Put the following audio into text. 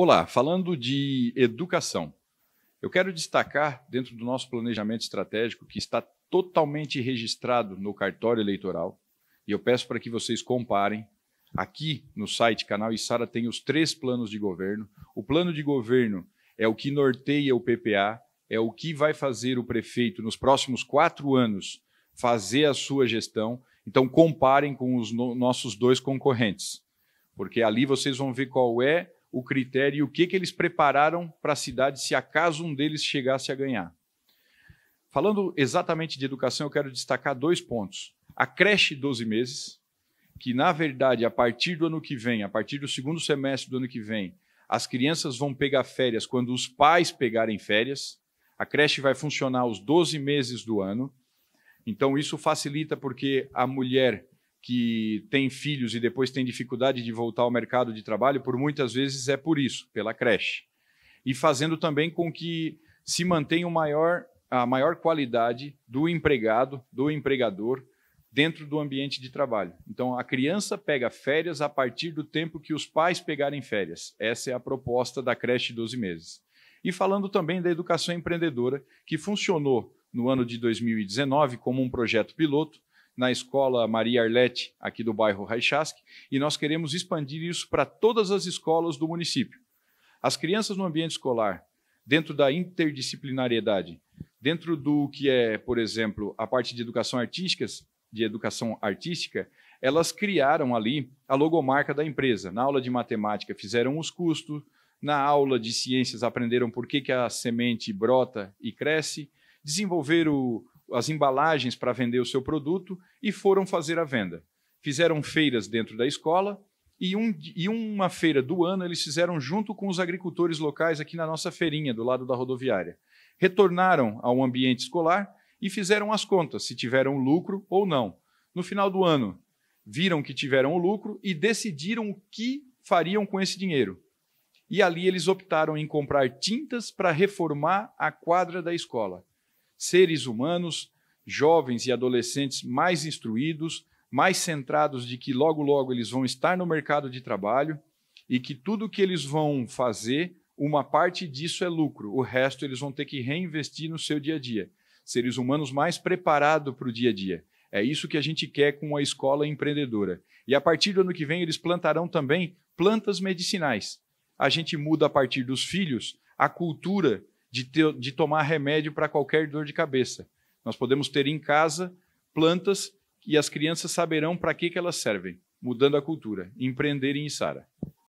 Olá, falando de educação, eu quero destacar, dentro do nosso planejamento estratégico, que está totalmente registrado no cartório eleitoral, e eu peço para que vocês comparem. Aqui no site Canal Isara tem os três planos de governo. O plano de governo é o que norteia o PPA, é o que vai fazer o prefeito nos próximos quatro anos fazer a sua gestão. Então, comparem com os no nossos dois concorrentes, porque ali vocês vão ver qual é o critério e o que, que eles prepararam para a cidade se acaso um deles chegasse a ganhar. Falando exatamente de educação, eu quero destacar dois pontos. A creche 12 meses, que na verdade, a partir do ano que vem, a partir do segundo semestre do ano que vem, as crianças vão pegar férias quando os pais pegarem férias. A creche vai funcionar os 12 meses do ano. Então, isso facilita porque a mulher que tem filhos e depois tem dificuldade de voltar ao mercado de trabalho, por muitas vezes é por isso, pela creche. E fazendo também com que se mantenha o maior, a maior qualidade do empregado, do empregador, dentro do ambiente de trabalho. Então, a criança pega férias a partir do tempo que os pais pegarem férias. Essa é a proposta da creche 12 meses. E falando também da educação empreendedora, que funcionou no ano de 2019 como um projeto piloto na escola Maria Arlete, aqui do bairro Raichasque, e nós queremos expandir isso para todas as escolas do município. As crianças no ambiente escolar, dentro da interdisciplinariedade, dentro do que é, por exemplo, a parte de educação artística, de educação artística, elas criaram ali a logomarca da empresa. Na aula de matemática fizeram os custos, na aula de ciências aprenderam por que, que a semente brota e cresce, desenvolveram as embalagens para vender o seu produto e foram fazer a venda. Fizeram feiras dentro da escola e, um, e uma feira do ano eles fizeram junto com os agricultores locais aqui na nossa feirinha, do lado da rodoviária. Retornaram ao ambiente escolar e fizeram as contas, se tiveram lucro ou não. No final do ano, viram que tiveram o lucro e decidiram o que fariam com esse dinheiro. E ali eles optaram em comprar tintas para reformar a quadra da escola seres humanos, jovens e adolescentes mais instruídos, mais centrados de que logo logo eles vão estar no mercado de trabalho e que tudo que eles vão fazer, uma parte disso é lucro, o resto eles vão ter que reinvestir no seu dia a dia. Seres humanos mais preparados para o dia a dia. É isso que a gente quer com a escola empreendedora. E a partir do ano que vem, eles plantarão também plantas medicinais. A gente muda a partir dos filhos a cultura de, ter, de tomar remédio para qualquer dor de cabeça. Nós podemos ter em casa plantas e as crianças saberão para que, que elas servem, mudando a cultura, empreender em Isara.